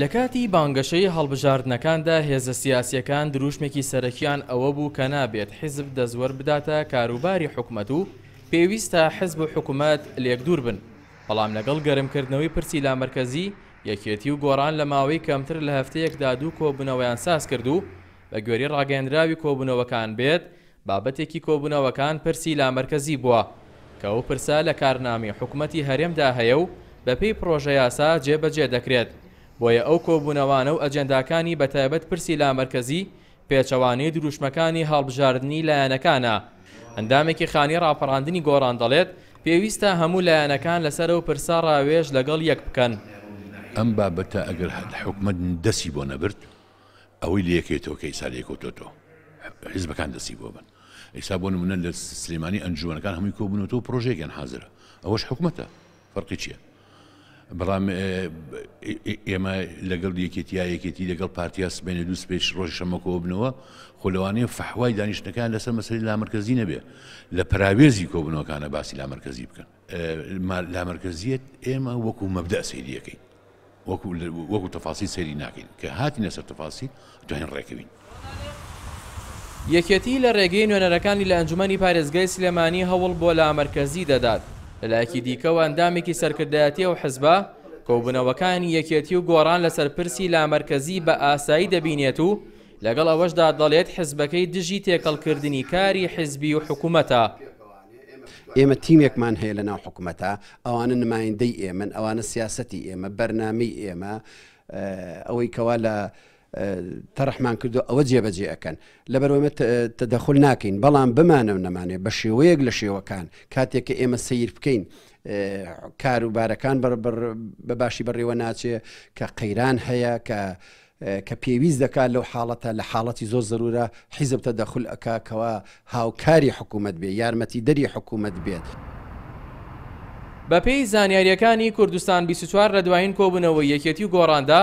لە کاتی بانگەشەی هەڵبژاردنەکاندا هێزە سیاسیەکان دروشمێکی سەرەکیان ئەوە بوو کە نابێت حیزب دەزوەر بداتە کاروباری حکومت و پێویستە حزب و حکوومەت لێک دوور بن بەڵام لەگەڵ گەرمکردنەوەی پرسی لا مرکزی یەکێتی و گۆڕان لە ماوەی کەمتر لە هەفتەیەکدا دوو کۆبنەوەیان ساس کرد و بە گوێری ڕاگەندراوی کۆبنەوەکان بێت بابەتێکی کۆبنەوەکان پرسی لا مرکزی بووە کە ئەو پرسە لە کارنامی حکوومەتتی هەرێمدا هەیە و بەپی پرۆژە یاسا جێبەجێ دەکرێت بۆیە ئەو کۆبوونەوانە و ئەجنداکانی بەتایبەت پرسی لامەرکەزی پێچەوانەی دروشمەکانی هەڵبژاردننی لایەنەکانە ئەندامێکی خانی ڕاپەڕاندنی گۆڕان دەڵێت پێویستە هەموو لایەنەکان لەسەر و پرسا ڕاوێژ لەگەڵ یەک بکەن ئەم بابەتە ئەگەر هەت حکومت دەسی بۆ نەبرد ئەوەی لەکێتەوەکەی سالێکۆتۆ حیزبەکان دەسی بۆ بن ئیسا بۆ منە لە سلمانی ئەنجوانەکان هەمووی کۆبنەوە تۆ پرۆژێکیان حاضرە ئەوەش حکوومەتە فەرقی چییە؟ بەڵام ئێمە لەگەڵ یەکێتیا یەکێتی لەگەڵ پارتیاس بێنە دووس پێش ڕۆژ شەمەکەەوە بنەوە خۆلەوانەیە فەحوای دانیشتەکان لەسەر مەسری لامرکزی نەبێ لە پراوێزی کۆبنەوەکانە باسی لامرکزی بکەن لامرکزیت ئێمە وەکو مەبدە سریەکەی وەکو تەفاسی سەری ناکەین کە هاتیینە سەر تەفاسی دوێن ڕێکەوین. یەکەتی لە ڕێگەی نوێنەرەکانی لە ئەنجومی پارێزگای سلێمانی هەوڵ بۆ لامەرکەزی دەدات لەلایەکی دیکەەوە ئەندامێکی سەرکردایەتی و حزبە کۆبنەوەکانی یەکێتی و گۆڕان لە سەرپرسی لامەرکەزی بە ئاسایی دەبینێت و لەگەڵ ئەوەشدا دەڵێت حزبەکەی دژی تێکەڵکردنی کاری حزبی و حکوومەتە. ئێمە تیمێکمان هەیە لە ناو حکوومەتە ئەوانە نمایندەی ئێمن ئەوانە سیاستی ئێمە بەرنامی ئێمە ئەوەی کەوا لە تەرحمان کردو ئەوە جێبەجێ ئەەکەن لە بەرەوەمە تەدەخل ناکەین بەڵام بمانە و نەمانێ بە شێوەیەک لە شێوەکان کاتێک کە ئێمە سیر بکەین. کاروبارەکان بە باشی بەڕێوە ناچێ کە قەیران هەیە کە کە پێویست دەکات لەو حاڵەتە لە حاڵەتی زۆر ضرورە حیزبتە دەخل ئەکاکەوە هاوکاری حکوومەت بێ یارمەتی دەری حکوومەت بێت. بەپێی زانیاریەکانی کوردستان 24 لە دوایین کۆبوونەوەی یەکێتی و گۆڕاندا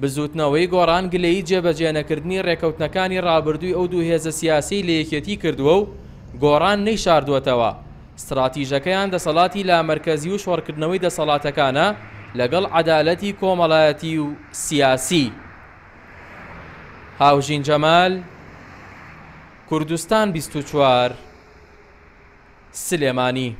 بزوتنەوەی گۆڕان گلەی جێبەجێنەکردنی ڕێکەوتنەکانی ڕابردووی ئەو دوو هێزە سیاسی لە یەکێتی کردووە و گۆڕان نەیشاردووەتەوە استراتیژەکەیان دەسەڵاتی لامەرکەزی و شۆڕکردنەوەی دەسەڵاتەکانە لەگەڵ عدالەتی کۆمەڵایەتی و سیاسی هاوژین جەمال کوردستان 24 سلێمانی